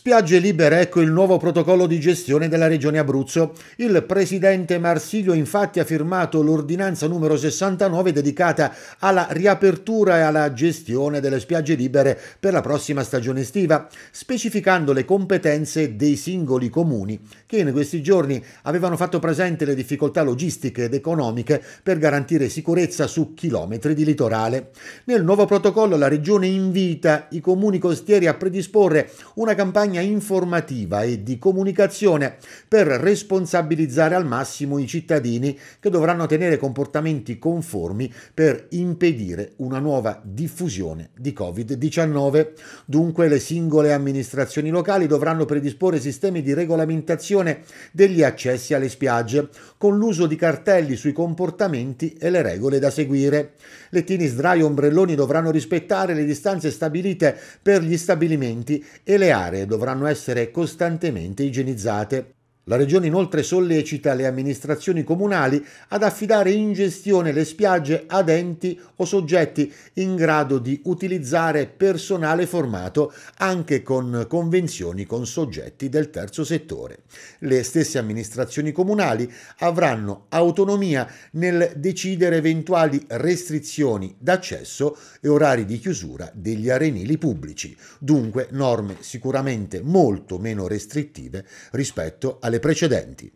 Spiagge libere, ecco il nuovo protocollo di gestione della Regione Abruzzo. Il presidente Marsilio infatti ha firmato l'ordinanza numero 69 dedicata alla riapertura e alla gestione delle spiagge libere per la prossima stagione estiva, specificando le competenze dei singoli comuni che in questi giorni avevano fatto presente le difficoltà logistiche ed economiche per garantire sicurezza su chilometri di litorale. Nel nuovo protocollo la Regione invita i comuni costieri a predisporre una campagna campagna informativa e di comunicazione per responsabilizzare al massimo i cittadini che dovranno tenere comportamenti conformi per impedire una nuova diffusione di Covid-19. Dunque le singole amministrazioni locali dovranno predisporre sistemi di regolamentazione degli accessi alle spiagge con l'uso di cartelli sui comportamenti e le regole da seguire. Lettini, sdrai e ombrelloni dovranno rispettare le distanze stabilite per gli stabilimenti e le aree dovranno essere costantemente igienizzate. La regione inoltre sollecita le amministrazioni comunali ad affidare in gestione le spiagge ad enti o soggetti in grado di utilizzare personale formato anche con convenzioni con soggetti del terzo settore. Le stesse amministrazioni comunali avranno autonomia nel decidere eventuali restrizioni d'accesso e orari di chiusura degli arenili pubblici, dunque norme sicuramente molto meno restrittive rispetto alle alle precedenti.